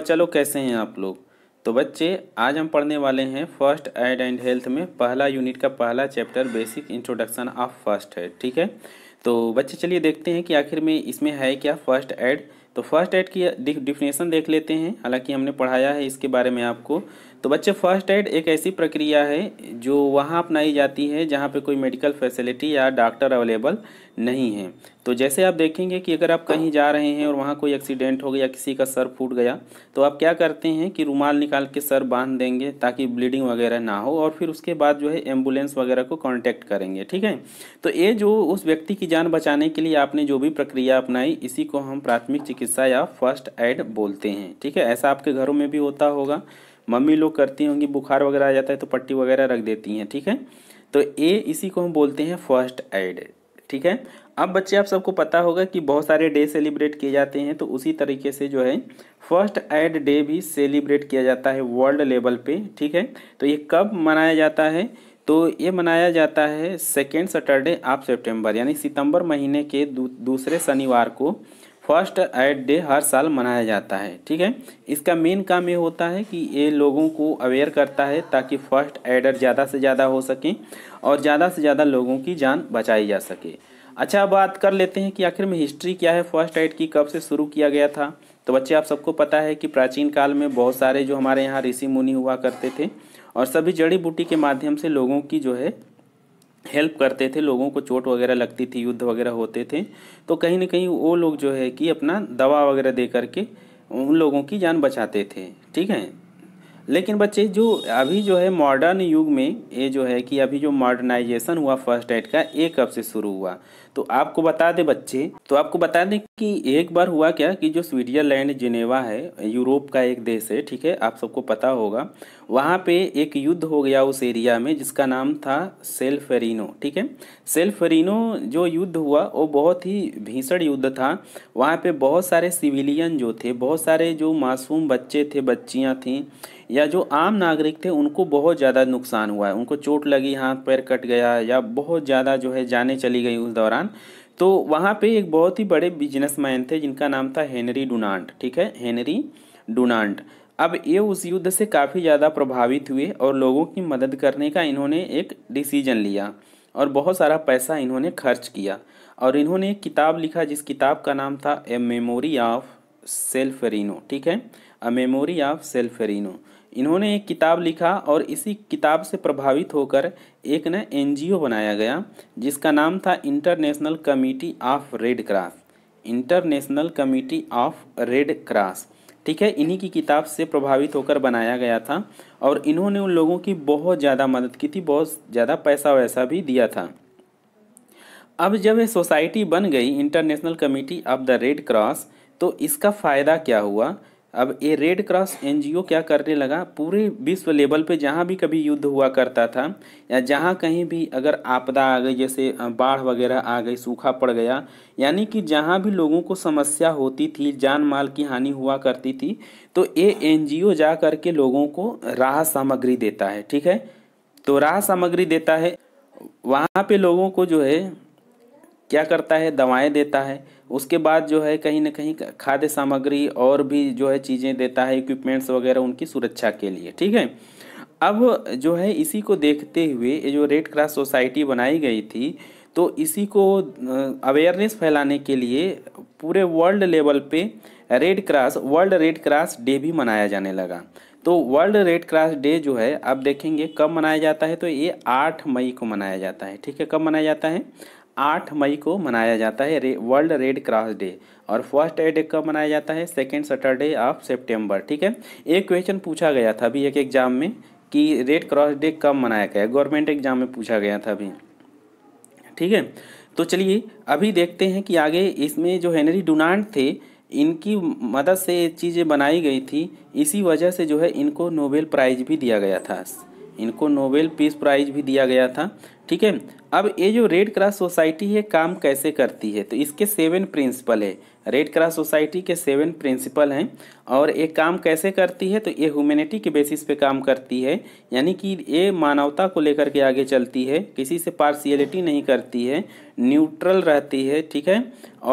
चलो कैसे हैं आप लोग तो बच्चे आज हम पढ़ने वाले हैं फर्स्ट एड एंड हेल्थ में पहला यूनिट का पहला chapter basic introduction of first aid ठीक है तो बच्चे चलिए देखते हैं कि आखिर में इसमें है क्या फर्स्ट एड तो फर्स्ट एड की डिफिनेशन देख लेते हैं हालांकि हमने पढ़ाया है इसके बारे में आपको तो बच्चे फर्स्ट एड एक ऐसी प्रक्रिया है जो वहाँ अपनाई जाती है जहाँ पे कोई मेडिकल फैसिलिटी या डॉक्टर अवेलेबल नहीं है तो जैसे आप देखेंगे कि अगर आप कहीं जा रहे हैं और वहाँ कोई एक्सीडेंट हो गया किसी का सर फूट गया तो आप क्या करते हैं कि रुमाल निकाल के सर बांध देंगे ताकि ब्लीडिंग वगैरह ना हो और फिर उसके बाद जो है एम्बुलेंस वगैरह को कॉन्टैक्ट करेंगे ठीक है तो ये जो उस व्यक्ति की जान बचाने के लिए आपने जो भी प्रक्रिया अपनाई इसी को हम प्राथमिक चिकित्सा या फर्स्ट एड बोलते हैं ठीक है ऐसा आपके घरों में भी होता होगा मम्मी लोग करती होंगी बुखार वगैरह आ जाता है तो पट्टी वगैरह रख देती हैं ठीक है तो ए इसी को हम बोलते हैं फर्स्ट एड ठीक है अब बच्चे आप सबको पता होगा कि बहुत सारे डे सेलिब्रेट किए जाते हैं तो उसी तरीके से जो है फर्स्ट एड डे भी सेलिब्रेट किया जाता है वर्ल्ड लेवल पे ठीक है तो ये कब मनाया जाता है तो ये मनाया जाता है सेकेंड सैटरडे ऑफ सितंबर यानी सितंबर महीने के दू, दूसरे शनिवार को फर्स्ट एड डे हर साल मनाया जाता है ठीक है इसका मेन काम ये होता है कि ये लोगों को अवेयर करता है ताकि फर्स्ट एडर ज़्यादा से ज़्यादा हो सकें और ज़्यादा से ज़्यादा लोगों की जान बचाई जा सके अच्छा बात कर लेते हैं कि आखिर में हिस्ट्री क्या है फर्स्ट एड की कब से शुरू किया गया था तो बच्चे आप सबको पता है कि प्राचीन काल में बहुत सारे जो हमारे यहाँ ऋषि मुनि हुआ करते थे और सभी जड़ी बूटी के माध्यम से लोगों की जो है हेल्प करते थे लोगों को चोट वगैरह लगती थी युद्ध वगैरह होते थे तो कहीं ना कहीं वो लोग जो है कि अपना दवा वगैरह दे करके उन लोगों की जान बचाते थे ठीक है लेकिन बच्चे जो अभी जो है मॉडर्न युग में ये जो है कि अभी जो मॉडर्नाइजेशन हुआ फर्स्ट एड का ये कब से शुरू हुआ तो आपको बता दें बच्चे तो आपको बता दें कि एक बार हुआ क्या कि जो स्विट्जरलैंड जिनेवा है यूरोप का एक देश है ठीक है आप सबको पता होगा वहाँ पे एक युद्ध हो गया उस एरिया में जिसका नाम था सेल्फेरिनो ठीक है सेल्फेरिनो जो युद्ध हुआ वो बहुत ही भीषण युद्ध था वहाँ पे बहुत सारे सिविलियन जो थे बहुत सारे जो मासूम बच्चे थे बच्चियाँ थीं या जो आम नागरिक थे उनको बहुत ज़्यादा नुकसान हुआ है उनको चोट लगी हाथ पैर कट गया या बहुत ज़्यादा जो है जाने चली गई उस दौरान नाम तो वहाँ पे एक बहुत ही बड़े बिजनेसमैन थे जिनका नाम था हेनरी डुनान्ट ठीक है हेनरी डुनान्ट अब ये उस युद्ध से काफ़ी ज़्यादा प्रभावित हुए और लोगों की मदद करने का इन्होंने एक डिसीजन लिया और बहुत सारा पैसा इन्होंने खर्च किया और इन्होंने एक किताब लिखा जिस किताब का नाम था ए मेमोरी ऑफ सेल्फरिनो ठीक है अ मेमोरी ऑफ सेल्फरिनो इन्होंने एक किताब लिखा और इसी किताब से प्रभावित होकर एक न एनजीओ बनाया गया जिसका नाम था international committee of red cross international committee of red cross ठीक है इन्हीं की किताब से प्रभावित होकर बनाया गया था और इन्होंने उन लोगों की बहुत ज़्यादा मदद की थी बहुत ज़्यादा पैसा वैसा भी दिया था अब जब ये सोसाइटी बन गई international committee of the red cross तो इसका फ़ायदा क्या हुआ अब ये रेड क्रॉस एनजीओ क्या करने लगा पूरे विश्व लेवल पे जहाँ भी कभी युद्ध हुआ करता था या जहाँ कहीं भी अगर आपदा आ गई जैसे बाढ़ वगैरह आ गई सूखा पड़ गया यानी कि जहाँ भी लोगों को समस्या होती थी जान माल की हानि हुआ करती थी तो ये एनजीओ जा करके लोगों को राहत सामग्री देता है ठीक है तो राहत सामग्री देता है वहाँ पे लोगों को जो है क्या करता है दवाएँ देता है उसके बाद जो है कहीं ना कहीं खाद्य सामग्री और भी जो है चीज़ें देता है इक्विपमेंट्स वगैरह उनकी सुरक्षा के लिए ठीक है अब जो है इसी को देखते हुए ये जो रेड क्रॉस सोसाइटी बनाई गई थी तो इसी को अवेयरनेस फैलाने के लिए पूरे वर्ल्ड लेवल पे red cross world red cross day भी मनाया जाने लगा तो वर्ल्ड रेड क्रॉस डे जो है अब देखेंगे कब मनाया जाता है तो ये आठ मई को मनाया जाता है ठीक है कब मनाया जाता है आठ मई को मनाया जाता है रे, वर्ल्ड रेड क्रॉस डे और फर्स्ट एड कब मनाया जाता है सेकेंड सैटरडे ऑफ सेप्टेम्बर ठीक है एक क्वेश्चन पूछा गया था अभी एक एग्जाम में कि रेड क्रॉस डे कब मनाया गया गवर्नमेंट एग्जाम में पूछा गया था अभी ठीक है तो चलिए अभी देखते हैं कि आगे इसमें जो हेनरी डुनांड थे इनकी मदद से ये चीज़ें बनाई गई थी इसी वजह से जो है इनको नोबेल प्राइज़ भी दिया गया था इनको नोबेल पीस प्राइज़ भी दिया गया था ठीक है अब ये जो रेड क्रॉस सोसाइटी है काम कैसे करती है तो इसके सेवन प्रिंसिपल है रेड क्रॉस सोसाइटी के सेवन प्रिंसिपल हैं और ये काम कैसे करती है तो ये ह्यूमैनिटी के बेसिस पे काम करती है यानी कि ये मानवता को लेकर के आगे चलती है किसी से पार्शियलिटी नहीं करती है न्यूट्रल रहती है ठीक है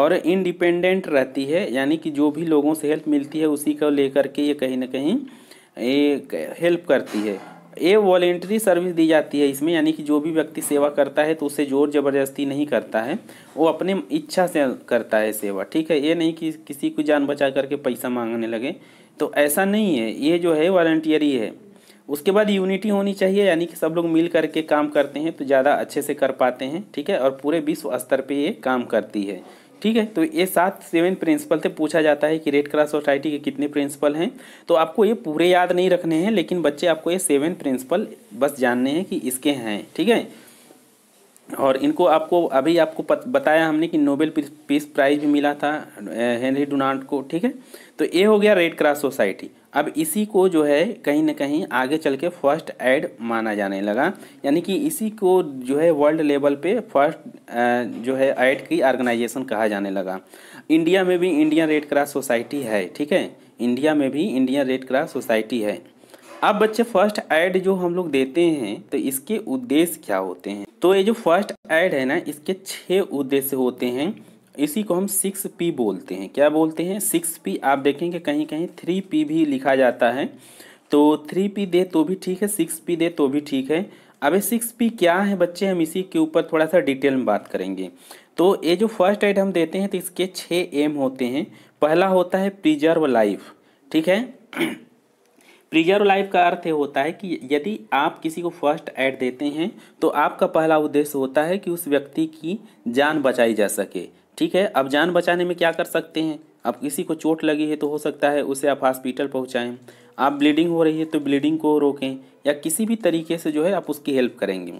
और इंडिपेंडेंट रहती है यानी कि जो भी लोगों से हेल्प मिलती है उसी को लेकर के ये कहीं ना कहीं ये हेल्प करती है ये वॉलेंट्री सर्विस दी जाती है इसमें यानी कि जो भी व्यक्ति सेवा करता है तो उसे जोर ज़बरदस्ती नहीं करता है वो अपने इच्छा से करता है सेवा ठीक है ये नहीं कि किसी को जान बचा करके पैसा मांगने लगे तो ऐसा नहीं है ये जो है वॉल्टियरी है उसके बाद यूनिटी होनी चाहिए यानी कि सब लोग मिल करके काम करते हैं तो ज़्यादा अच्छे से कर पाते हैं ठीक है और पूरे विश्व स्तर पर ये काम करती है ठीक है तो ये सात सेवन प्रिंसिपल थे पूछा जाता है कि रेड क्रॉस सोसाइटी के कितने प्रिंसिपल हैं तो आपको ये पूरे याद नहीं रखने हैं लेकिन बच्चे आपको ये सेवन प्रिंसिपल बस जानने हैं कि इसके हैं ठीक है और इनको आपको अभी आपको पत, बताया हमने कि नोबेल पीस प्राइज़ भी मिला था हेनरी डोनाल्ड को ठीक है तो ये हो गया रेड क्रॉस सोसाइटी अब इसी को जो है कहीं ना कहीं आगे चल के फर्स्ट ऐड माना जाने लगा यानी कि इसी को जो है वर्ल्ड लेवल पे फर्स्ट जो है ऐड की ऑर्गेनाइजेशन कहा जाने लगा इंडिया में भी इंडियन रेड क्रॉस सोसाइटी है ठीक है इंडिया में भी इंडियन रेड क्रॉस सोसाइटी है अब बच्चे फर्स्ट ऐड जो हम लोग देते हैं तो इसके उद्देश्य क्या होते हैं तो ये जो फर्स्ट ऐड है ना इसके छः उद्देश्य होते हैं इसी को हम सिक्स पी बोलते हैं क्या बोलते हैं सिक्स पी आप देखेंगे कहीं कहीं थ्री पी भी लिखा जाता है तो थ्री पी दे तो भी ठीक है सिक्स पी दे तो भी ठीक है अब ये सिक्स पी क्या है बच्चे हम इसी के ऊपर थोड़ा सा डिटेल में बात करेंगे तो ये जो फर्स्ट एड हम देते हैं तो इसके छः एम होते हैं पहला होता है प्रिजर्व लाइफ ठीक है प्रिजर्व लाइफ का अर्थ होता है कि यदि आप किसी को फर्स्ट एड देते हैं तो आपका पहला उद्देश्य होता है कि उस व्यक्ति की जान बचाई जा सके ठीक है अब जान बचाने में क्या कर सकते हैं अब किसी को चोट लगी है तो हो सकता है उसे आप हॉस्पिटल पहुँचाएँ आप ब्लीडिंग हो रही है तो ब्लीडिंग को रोकें या किसी भी तरीके से जो है आप उसकी हेल्प करेंगे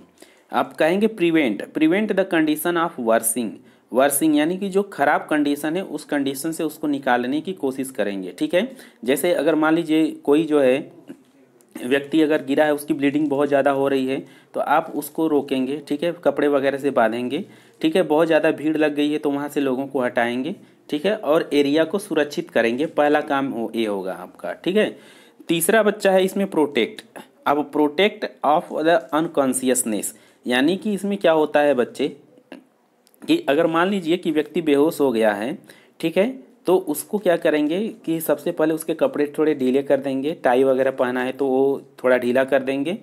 आप कहेंगे prevent prevent the condition of worsening worsening यानी कि जो खराब कंडीशन है उस कंडीशन से उसको निकालने की कोशिश करेंगे ठीक है जैसे अगर मान लीजिए कोई जो है व्यक्ति अगर गिरा है उसकी ब्लीडिंग बहुत ज़्यादा हो रही है तो आप उसको रोकेंगे ठीक है कपड़े वगैरह से बांधेंगे ठीक है बहुत ज़्यादा भीड़ लग गई है तो वहाँ से लोगों को हटाएंगे ठीक है और एरिया को सुरक्षित करेंगे पहला काम हो ये होगा आपका ठीक है तीसरा बच्चा है इसमें प्रोटेक्ट अब प्रोटेक्ट ऑफ द अनकॉन्सियसनेस यानी कि इसमें क्या होता है बच्चे कि अगर मान लीजिए कि व्यक्ति बेहोश हो गया है ठीक है तो उसको क्या करेंगे कि सबसे पहले उसके कपड़े थोड़े ढीले कर देंगे टाई वगैरह पहना है तो वो थोड़ा ढीला कर देंगे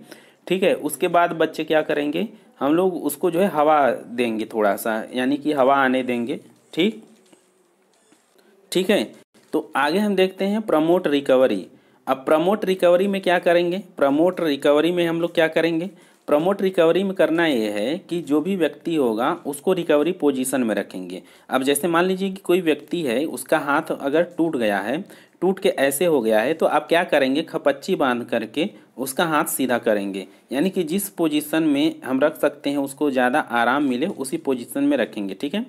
ठीक है उसके बाद बच्चे क्या करेंगे हम लोग उसको जो है हवा देंगे थोड़ा सा यानी कि हवा आने देंगे ठीक ठीक है तो आगे हम देखते हैं प्रमोट रिकवरी अब प्रमोट रिकवरी में क्या करेंगे प्रमोट रिकवरी में हम लोग क्या करेंगे प्रमोट रिकवरी में करना ये है कि जो भी व्यक्ति होगा उसको रिकवरी पोजीशन में रखेंगे अब जैसे मान लीजिए कि कोई व्यक्ति है उसका हाथ अगर टूट गया है टूट के ऐसे हो गया है तो आप क्या करेंगे खपच्ची बांध करके उसका हाथ सीधा करेंगे यानी कि जिस पोजीशन में हम रख सकते हैं उसको ज़्यादा आराम मिले उसी पोजीशन में रखेंगे ठीक है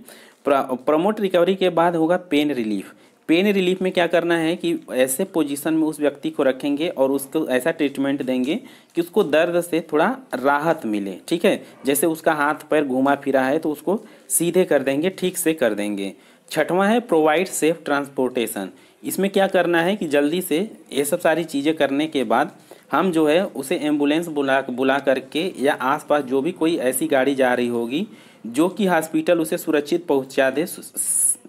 प्रमोट रिकवरी के बाद होगा पेन रिलीफ पेन रिलीफ में क्या करना है कि ऐसे पोजीशन में उस व्यक्ति को रखेंगे और उसको ऐसा ट्रीटमेंट देंगे कि उसको दर्द से थोड़ा राहत मिले ठीक है जैसे उसका हाथ पैर घुमा फिरा है तो उसको सीधे कर देंगे ठीक से कर देंगे छठवां है प्रोवाइड सेफ ट्रांसपोर्टेशन इसमें क्या करना है कि जल्दी से ये सब सारी चीज़ें करने के बाद हम जो है उसे एम्बुलेंस बुला बुला करके या आसपास जो भी कोई ऐसी गाड़ी जा रही होगी जो कि हॉस्पिटल उसे सुरक्षित पहुंचा दे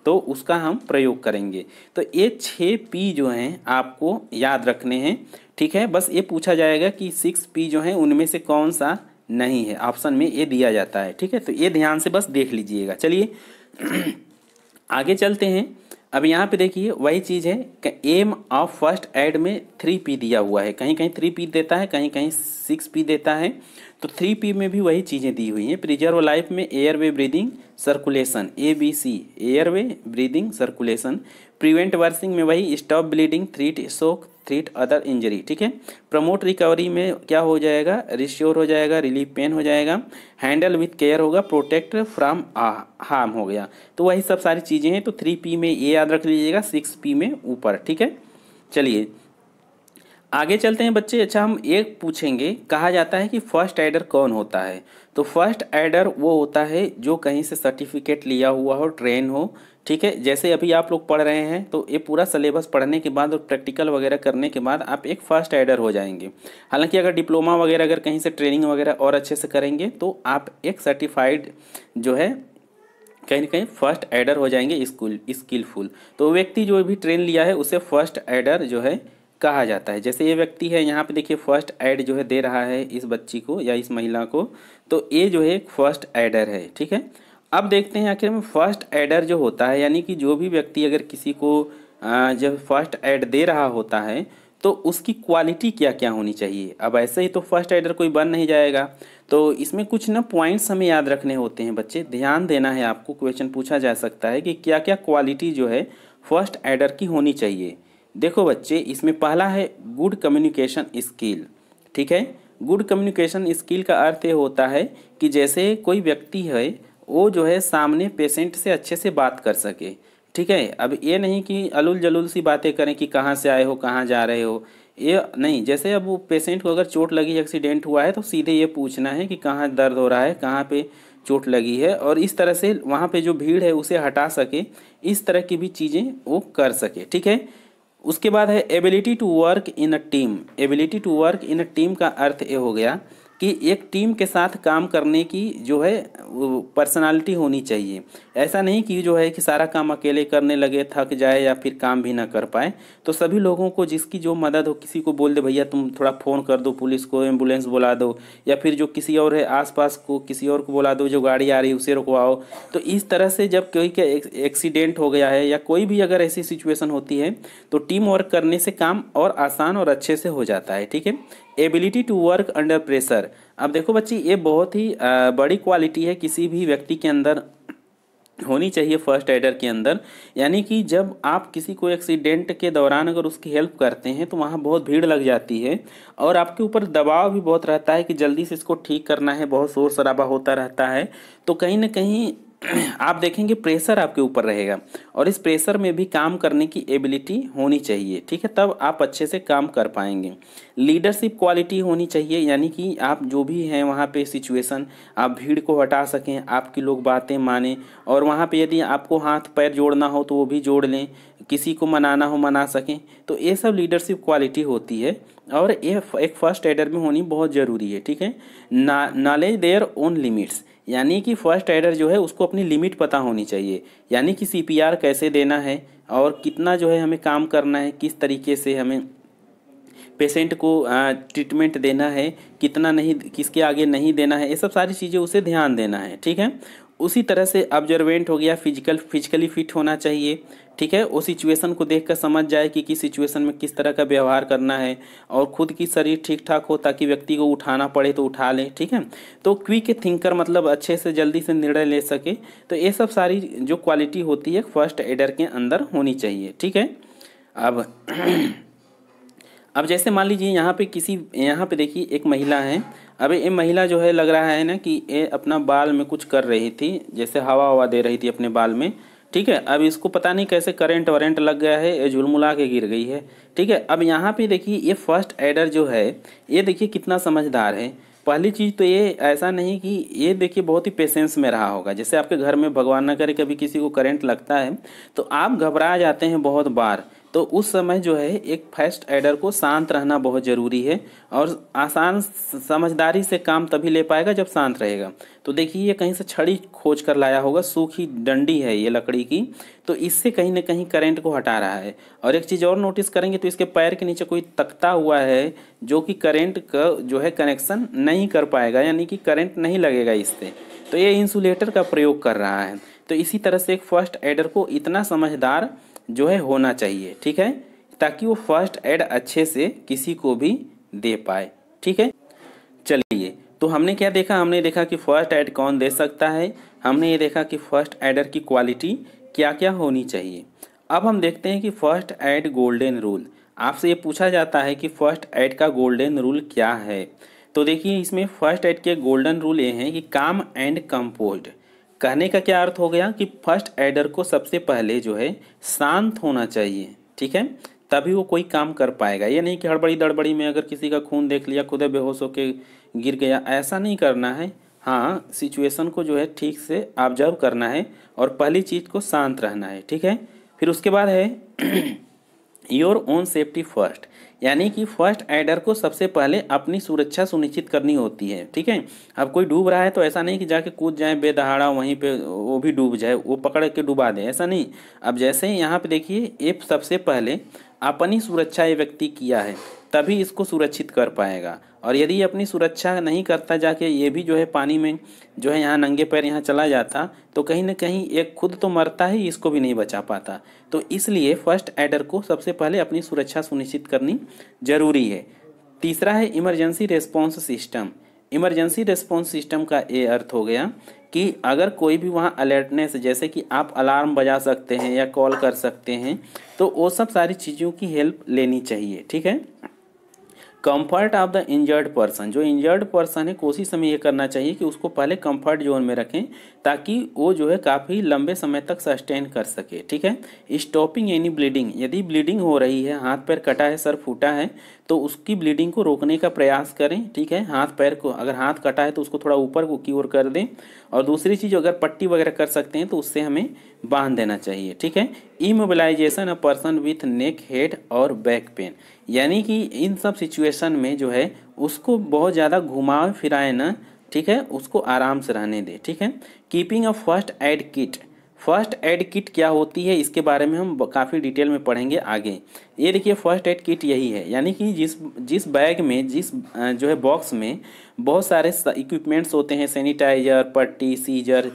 तो उसका हम प्रयोग करेंगे तो ये छः पी जो हैं आपको याद रखने हैं ठीक है बस ये पूछा जाएगा कि सिक्स पी जो हैं उनमें से कौन सा नहीं है ऑप्शन में ये दिया जाता है ठीक है तो ये ध्यान से बस देख लीजिएगा चलिए आगे चलते हैं अब यहाँ पे देखिए वही चीज़ है एम ऑफ फर्स्ट एड में थ्री पी दिया हुआ है कहीं कहीं थ्री पी देता है कहीं कहीं सिक्स पी देता है तो थ्री पी में भी वही चीज़ें दी हुई हैं प्रिजर्व लाइफ में airway breathing circulation A B C airway breathing circulation prevent worsening में वही स्टॉप ब्लीडिंग टी शोक ट्रीट अदर इंजरी ठीक है प्रमोट रिकवरी में क्या हो जाएगा रिश्योर हो जाएगा रिलीफ पेन हो जाएगा हैंडल विथ केयर होगा प्रोटेक्ट फ्राम हार्म हो गया तो वही सब सारी चीज़ें हैं तो थ्री पी में ये याद रख लीजिएगा सिक्स पी में ऊपर ठीक है चलिए आगे चलते हैं बच्चे अच्छा हम एक पूछेंगे कहा जाता है कि फर्स्ट एडर कौन होता है तो फर्स्ट एडर वो होता है जो कहीं से सर्टिफिकेट लिया हुआ हो ट्रेन हो ठीक है जैसे अभी आप लोग पढ़ रहे हैं तो ये पूरा सिलेबस पढ़ने के बाद और प्रैक्टिकल वगैरह करने के बाद आप एक फर्स्ट एडर हो जाएंगे हालांकि अगर डिप्लोमा वगैरह अगर कहीं से ट्रेनिंग वगैरह और अच्छे से करेंगे तो आप एक सर्टिफाइड जो है कहीं ना कहीं फर्स्ट एडर हो जाएंगे स्कूल स्किलफुल तो व्यक्ति जो भी ट्रेन लिया है उसे फर्स्ट एडर जो है कहा जाता है जैसे ये व्यक्ति है यहाँ पे देखिए फर्स्ट एड जो है दे रहा है इस बच्ची को या इस महिला को तो ये जो है फर्स्ट एडर है ठीक है अब देखते हैं आखिर में फर्स्ट एडर जो होता है यानी कि जो भी व्यक्ति अगर किसी को जब फर्स्ट एड दे रहा होता है तो उसकी क्वालिटी क्या क्या होनी चाहिए अब ऐसे ही तो फर्स्ट एडर कोई बन नहीं जाएगा तो इसमें कुछ ना पॉइंट्स हमें याद रखने होते हैं बच्चे ध्यान देना है आपको क्वेश्चन पूछा जा सकता है कि क्या क्या क्वालिटी जो है फर्स्ट एडर की होनी चाहिए देखो बच्चे इसमें पहला है गुड कम्युनिकेशन स्किल ठीक है गुड कम्युनिकेशन स्किल का अर्थ ये होता है कि जैसे कोई व्यक्ति है वो जो है सामने पेशेंट से अच्छे से बात कर सके ठीक है अब ये नहीं कि अलुल जलुल सी बातें करें कि कहाँ से आए हो कहाँ जा रहे हो ये नहीं जैसे अब वो पेशेंट को अगर चोट लगी एक्सीडेंट हुआ है तो सीधे ये पूछना है कि कहाँ दर्द हो रहा है कहाँ पे चोट लगी है और इस तरह से वहाँ पे जो भीड़ है उसे हटा सके इस तरह की भी चीज़ें वो कर सके ठीक है उसके बाद है ability to work in a team ability to work in a team का अर्थ ये हो गया कि एक टीम के साथ काम करने की जो है पर्सनालिटी होनी चाहिए ऐसा नहीं कि जो है कि सारा काम अकेले करने लगे थक जाए या फिर काम भी ना कर पाए तो सभी लोगों को जिसकी जो मदद हो किसी को बोल दे भैया तुम थोड़ा फ़ोन कर दो पुलिस को एम्बुलेंस बुला दो या फिर जो किसी और है आसपास को किसी और को बुला दो जो गाड़ी आ रही है उसे रुकवाओ तो इस तरह से जब कोई का एक्सीडेंट हो गया है या कोई भी अगर ऐसी सिचुएसन होती है तो टीम वर्क करने से काम और आसान और अच्छे से हो जाता है ठीक है ability to work under pressure अब देखो बच्ची ये बहुत ही बड़ी क्वालिटी है किसी भी व्यक्ति के अंदर होनी चाहिए फर्स्ट एडर के अंदर यानी कि जब आप किसी को एक्सीडेंट के दौरान अगर उसकी हेल्प करते हैं तो वहाँ बहुत भीड़ लग जाती है और आपके ऊपर दबाव भी बहुत रहता है कि जल्दी से इसको ठीक करना है बहुत शोर शराबा होता रहता है तो कहीं ना कहीं आप देखेंगे प्रेशर आपके ऊपर रहेगा और इस प्रेशर में भी काम करने की एबिलिटी होनी चाहिए ठीक है तब आप अच्छे से काम कर पाएंगे लीडरशिप क्वालिटी होनी चाहिए यानी कि आप जो भी हैं वहाँ पे सिचुएशन आप भीड़ को हटा सकें आपकी लोग बातें माने और वहाँ पे यदि आपको हाथ पैर जोड़ना हो तो वो भी जोड़ लें किसी को मनाना हो मना सकें तो ये सब लीडरशिप क्वालिटी होती है और ये एक फर्स्ट एडर में होनी बहुत ज़रूरी है ठीक है ना नॉलेज देयर ओन लिमिट्स यानी कि फर्स्ट एडर जो है उसको अपनी लिमिट पता होनी चाहिए यानी कि सी कैसे देना है और कितना जो है हमें काम करना है किस तरीके से हमें पेशेंट को ट्रीटमेंट देना है कितना नहीं किसके आगे नहीं देना है ये सब सारी चीज़ें उसे ध्यान देना है ठीक है उसी तरह से ऑब्जर्वेंट हो गया फिजिकल फिजिकली फिट होना चाहिए ठीक है वो सिचुएशन को देखकर समझ जाए कि किस सिचुएशन में किस तरह का व्यवहार करना है और खुद की शरीर ठीक ठाक हो ताकि व्यक्ति को उठाना पड़े तो उठा लें ठीक है तो क्विक थिंकर मतलब अच्छे से जल्दी से निर्णय ले सके तो ये सब सारी जो क्वालिटी होती है फर्स्ट एडर के अंदर होनी चाहिए ठीक है अब अब जैसे मान लीजिए यहाँ पे किसी यहाँ पे देखिए एक महिला है अब ये महिला जो है लग रहा है ना कि ये अपना बाल में कुछ कर रही थी जैसे हवा हवा दे रही थी अपने बाल में ठीक है अब इसको पता नहीं कैसे करेंट वरेंट लग गया है ये झुलमुला के गिर गई है ठीक है अब यहाँ पे देखिए ये फर्स्ट एडर जो है ये देखिए कितना समझदार है पहली चीज़ तो ये ऐसा नहीं कि ये देखिए बहुत ही पेशेंस में रहा होगा जैसे आपके घर में भगवान ना करे कभी किसी को करंट लगता है तो आप घबरा जाते हैं बहुत बार तो उस समय जो है एक फर्स्ट एडर को शांत रहना बहुत ज़रूरी है और आसान समझदारी से काम तभी ले पाएगा जब शांत रहेगा तो देखिए ये कहीं से छड़ी खोज कर लाया होगा सूखी डंडी है ये लकड़ी की तो इससे कहीं ना कहीं करंट को हटा रहा है और एक चीज़ और नोटिस करेंगे तो इसके पैर के नीचे कोई तख्ता हुआ है जो कि करेंट का जो है कनेक्शन नहीं कर पाएगा यानी कि करेंट नहीं लगेगा इससे तो ये इंसुलेटर का प्रयोग कर रहा है तो इसी तरह से एक फर्स्ट एडर को इतना समझदार जो है होना चाहिए ठीक है ताकि वो फर्स्ट एड अच्छे से किसी को भी दे पाए ठीक है चलिए तो हमने क्या देखा हमने देखा कि फर्स्ट ऐड कौन दे सकता है हमने ये देखा कि फर्स्ट एडर की क्वालिटी क्या क्या होनी चाहिए अब हम देखते हैं कि फर्स्ट ऐड गोल्डन रूल आपसे ये पूछा जाता है कि फर्स्ट ऐड का गोल्डन रूल क्या है तो देखिए इसमें फर्स्ट ऐड के गोल्डन रूल ये हैं कि काम एंड कंपोज्ड कहने का क्या अर्थ हो गया कि फर्स्ट एडर को सबसे पहले जो है शांत होना चाहिए ठीक है तभी वो कोई काम कर पाएगा ये नहीं कि हड़बड़ी दड़बड़ी में अगर किसी का खून देख लिया खुद बेहोश होकर गिर गया ऐसा नहीं करना है हाँ सिचुएशन को जो है ठीक से ऑब्जर्व करना है और पहली चीज़ को शांत रहना है ठीक है फिर उसके बाद है योर ओन सेफ्टी फर्स्ट यानी कि फर्स्ट एडर को सबसे पहले अपनी सुरक्षा सुनिश्चित करनी होती है ठीक है अब कोई डूब रहा है तो ऐसा नहीं कि जाके कूद जाए बेदहाड़ा वहीं पे वो भी डूब जाए वो पकड़ के डुबा दे ऐसा नहीं अब जैसे यहाँ पे देखिए ये सबसे पहले अपनी सुरक्षा ये व्यक्ति किया है तभी इसको सुरक्षित कर पाएगा और यदि अपनी सुरक्षा नहीं करता जाके ये भी जो है पानी में जो है यहाँ नंगे पैर यहाँ चला जाता तो कहीं ना कहीं एक खुद तो मरता ही इसको भी नहीं बचा पाता तो इसलिए फर्स्ट एडर को सबसे पहले अपनी सुरक्षा सुनिश्चित करनी जरूरी है तीसरा है emergency response system emergency response system का ये अर्थ हो गया कि अगर कोई भी वहाँ अलर्टनेस जैसे कि आप अलार्म बजा सकते हैं या कॉल कर सकते हैं तो वो सब सारी चीज़ों की हेल्प लेनी चाहिए ठीक है comfort of the injured person जो इंजर्ड पर्सन है कोशिश हमें यह करना चाहिए कि उसको पहले कंफर्ट जोन में रखें ताकि वो जो है काफ़ी लंबे समय तक सस्टेन कर सके ठीक है स्टॉपिंग यानी ब्लीडिंग यदि ब्लीडिंग हो रही है हाथ पैर कटा है सर फूटा है तो उसकी ब्लीडिंग को रोकने का प्रयास करें ठीक है हाथ पैर को अगर हाथ कटा है तो उसको थोड़ा ऊपर की ओर कर दें और दूसरी चीज़ अगर पट्टी वगैरह कर सकते हैं तो उससे हमें बांध देना चाहिए ठीक है immobilisation a person with neck head और बैक पेन यानी कि इन सब सिचुएशन में जो है उसको बहुत ज़्यादा घुमाए फिराए ना ठीक है उसको आराम से रहने दे ठीक है keeping a first aid kit first aid kit क्या होती है इसके बारे में हम काफ़ी डिटेल में पढ़ेंगे आगे ये देखिए फर्स्ट एड किट यही है यानी कि जिस जिस बैग में जिस जो है बॉक्स में बहुत सारे इक्विपमेंट्स होते हैं सैनिटाइजर पट्टी सीजर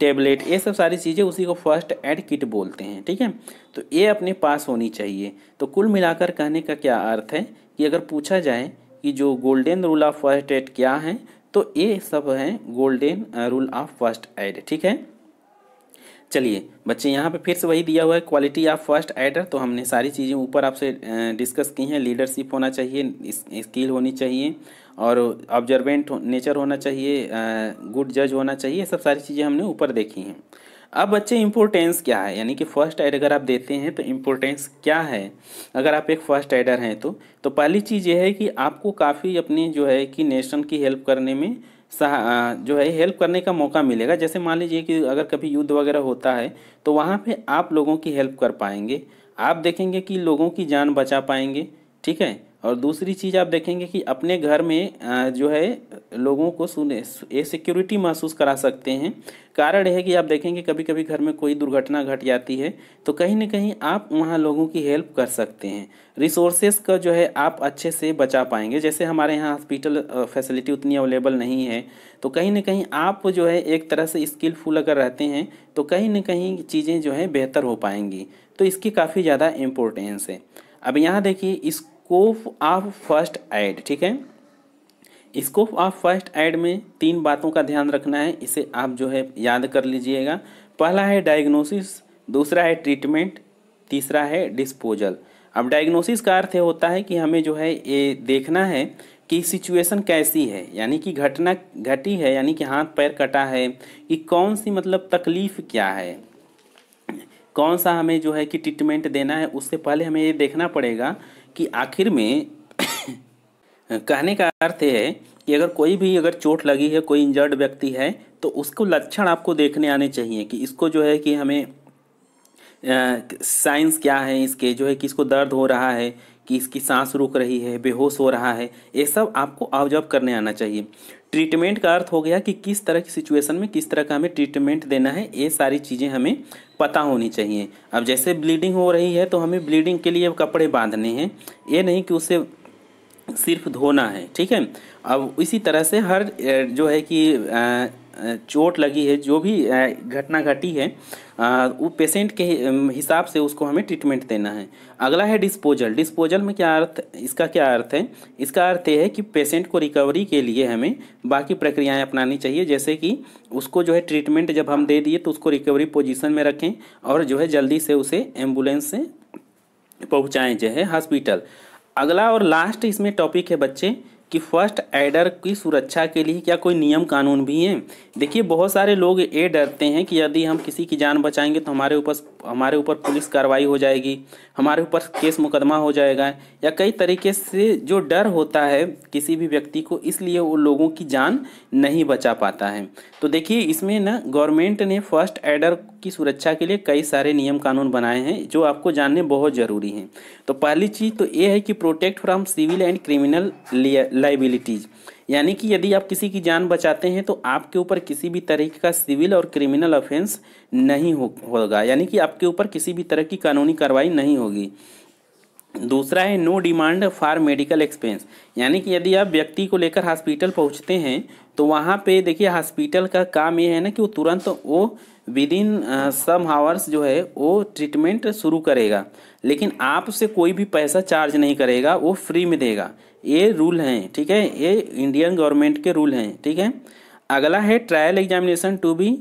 टेबलेट ये सब सारी चीज़ें उसी को फर्स्ट एड किट बोलते हैं ठीक है तो ये अपने पास होनी चाहिए तो कुल मिलाकर कहने का क्या अर्थ है कि अगर पूछा जाए कि जो golden rule of first aid क्या है तो ये सब हैं golden rule of first aid ठीक है चलिए बच्चे यहाँ पे फिर से वही दिया हुआ है क्वालिटी ऑफ फर्स्ट एडर तो हमने सारी चीज़ें ऊपर आपसे डिस्कस की हैं लीडरशिप होना चाहिए स्किल होनी चाहिए और ऑब्जर्वेंट नेचर होना चाहिए गुड जज होना चाहिए सब सारी चीज़ें हमने ऊपर देखी हैं अब बच्चे इम्पोर्टेंस क्या है यानी कि फर्स्ट एड अगर आप देते हैं तो इम्पोर्टेंस क्या है अगर आप एक फर्स्ट एडर हैं तो तो पहली चीज़ यह है कि आपको काफ़ी अपनी जो है कि नेशन की हेल्प करने में सहा जो है हेल्प करने का मौका मिलेगा जैसे मान लीजिए कि अगर कभी युद्ध वगैरह होता है तो वहाँ पे आप लोगों की हेल्प कर पाएंगे आप देखेंगे कि लोगों की जान बचा पाएंगे ठीक है और दूसरी चीज़ आप देखेंगे कि अपने घर में जो है लोगों को सुने ए सिक्योरिटी महसूस करा सकते हैं कारण है कि आप देखेंगे कभी कभी घर में कोई दुर्घटना घट जाती है तो कहीं ना कहीं आप वहाँ लोगों की हेल्प कर सकते हैं रिसोर्सेस का जो है आप अच्छे से बचा पाएंगे जैसे हमारे यहाँ हॉस्पिटल फैसिलिटी उतनी अवेलेबल नहीं है तो कहीं ना कहीं आप जो है एक तरह से स्किलफुल अगर रहते हैं तो कहीं ना कहीं चीज़ें जो है बेहतर हो पाएंगी तो इसकी काफ़ी ज़्यादा इम्पोर्टेंस है अब यहाँ देखिए इस स्कोप ऑफ फर्स्ट ऐड ठीक है स्कोप ऑफ फर्स्ट ऐड में तीन बातों का ध्यान रखना है इसे आप जो है याद कर लीजिएगा पहला है डायग्नोसिस दूसरा है ट्रीटमेंट तीसरा है डिस्पोजल अब डायग्नोसिस का अर्थ होता है कि हमें जो है ये देखना है कि सिचुएशन कैसी है यानी कि घटना घटी है यानी कि हाथ पैर कटा है कि कौन सी मतलब तकलीफ़ क्या है कौन सा हमें जो है कि ट्रीटमेंट देना है उससे पहले हमें ये देखना पड़ेगा कि आखिर में कहने का अर्थ है कि अगर कोई भी अगर चोट लगी है कोई इंजर्ड व्यक्ति है तो उसको लक्षण आपको देखने आने चाहिए कि इसको जो है कि हमें साइंस क्या है इसके जो है कि इसको दर्द हो रहा है कि इसकी सांस रुक रही है बेहोश हो रहा है ये सब आपको ऑब्जर्व करने आना चाहिए ट्रीटमेंट का अर्थ हो गया कि किस तरह की सिचुएशन में किस तरह का हमें ट्रीटमेंट देना है ये सारी चीज़ें हमें पता होनी चाहिए अब जैसे ब्लीडिंग हो रही है तो हमें ब्लीडिंग के लिए कपड़े बांधने हैं ये नहीं कि उसे सिर्फ धोना है ठीक है अब इसी तरह से हर जो है कि चोट लगी है जो भी घटना घटी है वो पेशेंट के हिसाब से उसको हमें ट्रीटमेंट देना है अगला है डिस्पोजल डिस्पोजल में क्या अर्थ इसका क्या अर्थ है इसका अर्थ ये है कि पेशेंट को रिकवरी के लिए हमें बाकी प्रक्रियाएं अपनानी चाहिए जैसे कि उसको जो है ट्रीटमेंट जब हम दे दिए तो उसको रिकवरी पोजिशन में रखें और जो है जल्दी से उसे एम्बुलेंस से पहुँचाएँ जो है हॉस्पिटल अगला और लास्ट इसमें टॉपिक है बच्चे कि फर्स्ट एडर की सुरक्षा के लिए क्या कोई नियम कानून भी हैं देखिए बहुत सारे लोग ये डरते हैं कि यदि हम किसी की जान बचाएंगे तो हमारे ऊपर हमारे ऊपर पुलिस कार्रवाई हो जाएगी हमारे ऊपर केस मुकदमा हो जाएगा या कई तरीके से जो डर होता है किसी भी व्यक्ति को इसलिए वो लोगों की जान नहीं बचा पाता है तो देखिए इसमें ना गवर्नमेंट ने फर्स्ट एडर की सुरक्षा के लिए कई सारे नियम कानून बनाए हैं जो आपको जानने बहुत ज़रूरी हैं तो पहली चीज़ तो ये है कि protect from civil and criminal liabilities यानी कि यदि आप किसी की जान बचाते हैं तो आपके ऊपर किसी भी तरह का सिविल और क्रिमिनल ऑफेंस नहीं हो, होगा यानी कि आपके ऊपर किसी भी तरह की कानूनी कार्रवाई नहीं होगी दूसरा है no demand for medical expense यानी कि यदि आप व्यक्ति को लेकर हॉस्पिटल पहुंचते हैं तो वहाँ पे देखिए हॉस्पिटल का काम ये है ना कि वो तुरंत वो विद इन सम आवर्स जो है वो ट्रीटमेंट शुरू करेगा लेकिन आपसे कोई भी पैसा चार्ज नहीं करेगा वो फ्री में देगा ये रूल हैं ठीक है ये इंडियन गवर्नमेंट के रूल हैं ठीक है अगला है trial examination to be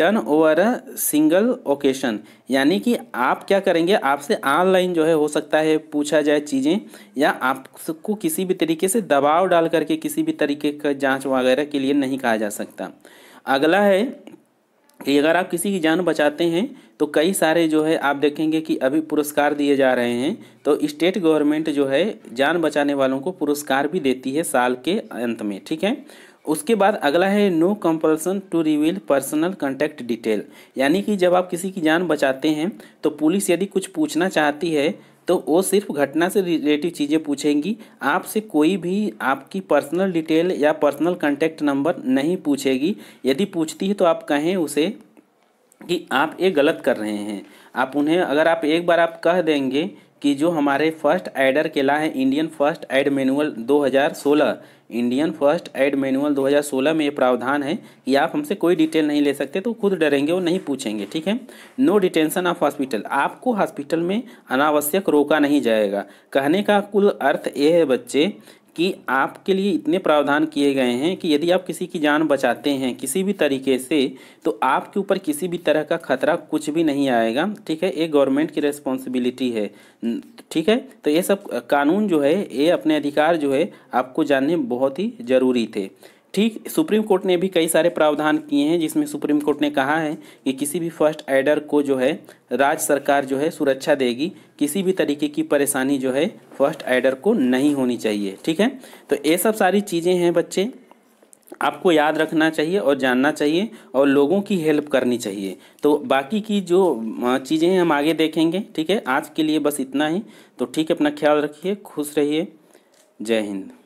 done over a single occasion यानी कि आप क्या करेंगे आपसे ऑनलाइन जो है हो सकता है पूछा जाए चीज़ें या आपको किसी भी तरीके से दबाव डाल करके किसी भी तरीके का जांच वगैरह के लिए नहीं कहा जा सकता अगला है अगर आप किसी की जान बचाते हैं तो कई सारे जो है आप देखेंगे कि अभी पुरस्कार दिए जा रहे हैं तो स्टेट गवर्नमेंट जो है जान बचाने वालों को पुरस्कार भी देती है साल के अंत में ठीक है उसके बाद अगला है no compulsion to reveal personal contact detail यानी कि जब आप किसी की जान बचाते हैं तो पुलिस यदि कुछ पूछना चाहती है तो वो सिर्फ घटना से रिलेटिव चीज़ें पूछेंगी आपसे कोई भी आपकी पर्सनल डिटेल या पर्सनल कॉन्टैक्ट नंबर नहीं पूछेगी यदि पूछती है तो आप कहें उसे कि आप ये गलत कर रहे हैं आप उन्हें अगर आप एक बार आप कह देंगे कि जो हमारे फर्स्ट एडर के ला है Indian first aid manual 2016 Indian first aid manual 2016 में ये प्रावधान है कि आप हमसे कोई डिटेल नहीं ले सकते तो खुद डरेंगे और नहीं पूछेंगे ठीक है नो डिटेंशन ऑफ हॉस्पिटल आपको हॉस्पिटल में अनावश्यक रोका नहीं जाएगा कहने का कुल अर्थ ये है बच्चे कि आपके लिए इतने प्रावधान किए गए हैं कि यदि आप किसी की जान बचाते हैं किसी भी तरीके से तो आपके ऊपर किसी भी तरह का खतरा कुछ भी नहीं आएगा ठीक है ये गवर्नमेंट की रिस्पॉन्सिबिलिटी है ठीक है तो ये सब कानून जो है ये अपने अधिकार जो है आपको जानने बहुत ही ज़रूरी थे ठीक सुप्रीम कोर्ट ने भी कई सारे प्रावधान किए हैं जिसमें सुप्रीम कोर्ट ने कहा है कि किसी भी फर्स्ट एडर को जो है राज्य सरकार जो है सुरक्षा देगी किसी भी तरीके की परेशानी जो है फर्स्ट एडर को नहीं होनी चाहिए ठीक है तो ये सब सारी चीज़ें हैं बच्चे आपको याद रखना चाहिए और जानना चाहिए और लोगों की हेल्प करनी चाहिए तो बाकी की जो चीज़ें हैं हम आगे देखेंगे ठीक है आज के लिए बस इतना ही तो ठीक है अपना ख्याल रखिए खुश रहिए जय हिंद